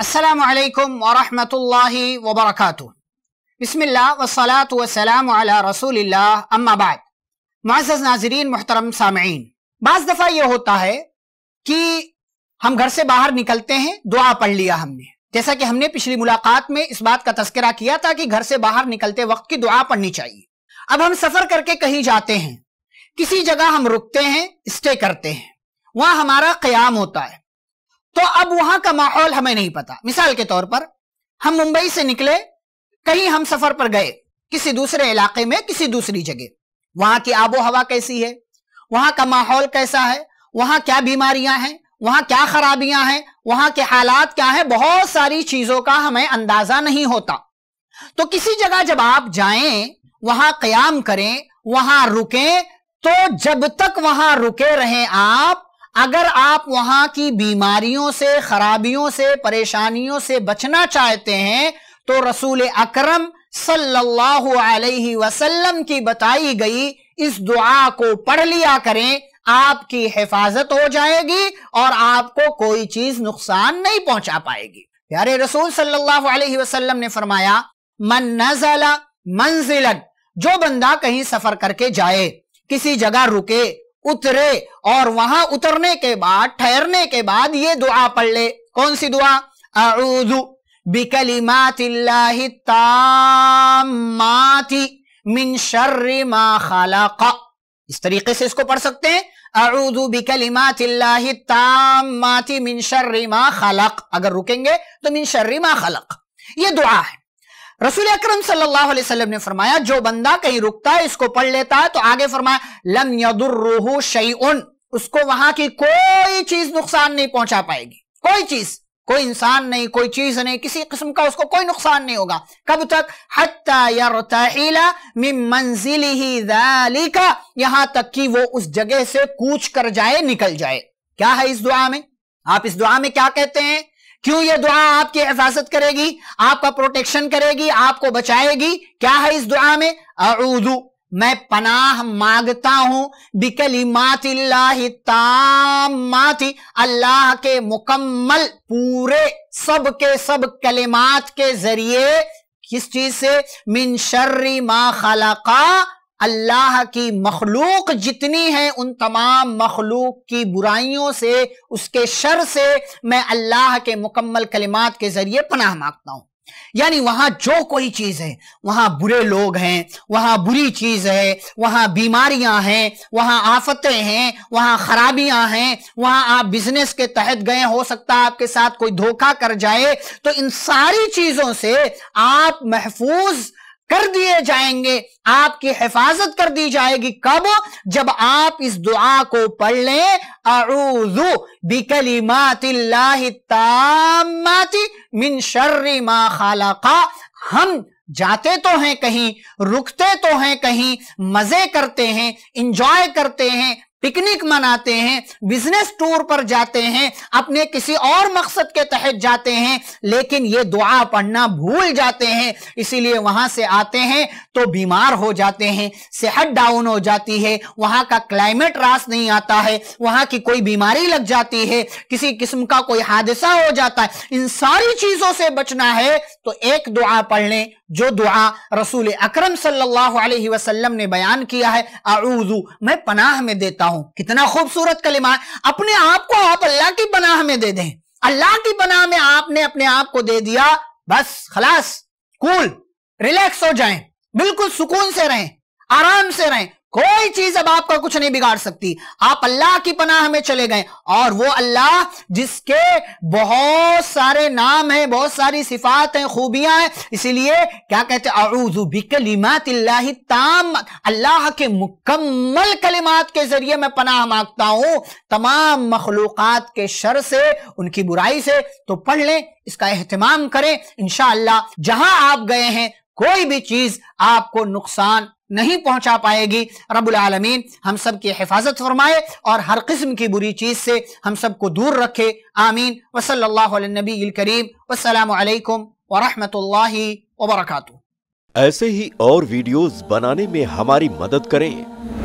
असलकम वरहमल वबरक बसमिल्लात वसलाम रसूल अम्माबाद माज़ नाजरीन मोहतरम सामीन बाज़ दफ़ा यह होता है कि हम घर से बाहर निकलते हैं दुआ पढ़ लिया हमने जैसा कि हमने पिछली मुलाकात में इस बात का तस्करा किया था कि घर से बाहर निकलते वक्त की दुआ पढ़नी चाहिए अब हम सफ़र करके कहीं जाते हैं किसी जगह हम रुकते हैं स्टे करते हैं वहाँ हमारा क्याम होता है तो अब वहां का माहौल हमें नहीं पता मिसाल के तौर पर हम मुंबई से निकले कहीं हम सफर पर गए किसी दूसरे इलाके में किसी दूसरी जगह वहां की आबो हवा कैसी है वहां का माहौल कैसा है वहां क्या बीमारियां हैं वहां क्या खराबियां हैं वहां के हालात क्या हैं बहुत सारी चीजों का हमें अंदाजा नहीं होता तो किसी जगह जब आप जाएं वहां क्याम करें वहां रुकें तो जब तक वहां रुके रहें आप अगर आप वहां की बीमारियों से खराबियों से परेशानियों से बचना चाहते हैं तो रसूल अकरम सल्लल्लाहु अलैहि वसल्लम की बताई गई इस दुआ को पढ़ लिया करें आपकी हिफाजत हो जाएगी और आपको कोई चीज नुकसान नहीं पहुंचा पाएगी प्यारे रसूल सल्लल्लाहु अलैहि वसल्लम ने फरमाया मन नजला मंजिलन जो बंदा कहीं सफर करके जाए किसी जगह रुके उतरे और वहां उतरने के बाद ठहरने के बाद ये दुआ पढ़ ले कौन सी दुआ अरुजु बिकलिमातिल्लाहि मिन शर्रि मा खलक इस तरीके से इसको पढ़ सकते हैं अरुदू बिकली तामाति मिन शर्रि मा खलक अगर रुकेंगे तो मिन शर्रि मा खलक ये दुआ है रसूल अक्रम सल्लल्लाहु ने फरमाया जो बंदा कहीं रुकता है इसको पढ़ लेता है तो आगे फरमाया लम शई उन उसको वहां की कोई चीज नुकसान नहीं पहुंचा पाएगी कोई चीज कोई इंसान नहीं कोई चीज नहीं किसी किस्म का उसको कोई नुकसान नहीं होगा कब तक मंजिल ही दाली का यहां तक कि वो उस जगह से कूच कर जाए निकल जाए क्या है इस दुआ में आप इस दुआ में क्या कहते हैं क्यों ये दुआ आपकी हिफाजत करेगी आपका प्रोटेक्शन करेगी आपको बचाएगी क्या है इस दुआ में अरुदू मैं पनाह मांगता हूं बिकली मातिल्लाहि अल्लाह के मुकम्मल पूरे सब के सब कलेमात के जरिए किस चीज से मिन शर्री मा खलाका अल्लाह की मखलूक जितनी है उन तमाम मखलूक की बुराइयों से उसके शर से मैं अल्लाह के मुकम्मल कलिमात के जरिए पनाह मांगता हूं यानी वहां जो कोई चीज है वहां बुरे लोग हैं वहां बुरी चीज है वहां बीमारियां हैं वहां आफतें हैं वहां खराबियां हैं वहां आप बिजनेस के तहत गए हो सकता है आपके साथ कोई धोखा कर जाए तो इन सारी चीजों से आप महफूज कर दिए जाएंगे आपकी हिफाजत कर दी जाएगी कब जब आप इस दुआ को पढ़ लें अरुजु बिकलिमातिल्लाहितामाति मिन शर्री मा खालाका हम जाते तो हैं कहीं रुकते तो हैं कहीं मजे करते हैं इंजॉय करते हैं पिकनिक मनाते हैं बिजनेस टूर पर जाते हैं अपने किसी और मकसद के तहत जाते हैं लेकिन ये दुआ पढ़ना भूल जाते हैं इसीलिए वहां से आते हैं तो बीमार हो जाते हैं सेहत डाउन हो जाती है वहां का क्लाइमेट रास नहीं आता है वहां की कोई बीमारी लग जाती है किसी किस्म का कोई हादसा हो जाता है इन सारी चीजों से बचना है तो एक दुआ पढ़ लें जो दुआ रसूल अकरम सल्लल्लाहु अलैहि वसल्लम ने बयान किया है आऊजू मैं पनाह में देता हूं कितना खूबसूरत कलिमा है अपने आप को आप अल्लाह की पनाह में दे दें अल्लाह की पनाह में आपने अपने आप को दे दिया बस खलास कूल रिलैक्स हो जाए बिल्कुल सुकून से रहें आराम से रहें कोई चीज अब आपका कुछ नहीं बिगाड़ सकती आप अल्लाह की पनाह में चले गए और वो अल्लाह जिसके बहुत सारे नाम हैं बहुत सारी सिफात हैं खूबियां हैं इसीलिए क्या कहते हैं ताम अल्लाह के मुकम्मल कलिमात के जरिए मैं पनाह मांगता हूं तमाम मखलूक के शर से उनकी बुराई से तो पढ़ लें इसका एहतमाम करें इनशाला जहां आप गए हैं कोई भी चीज आपको नुकसान नहीं पहुंचा पाएगी रबुल आलमीन हम सब की हिफाजत फरमाए और हर किस्म की बुरी चीज़ से हम सबको दूर रखे आमीन वसल्ला नबी करीम असलकम वरहमल वबरकू ऐसे ही और वीडियोस बनाने में हमारी मदद करें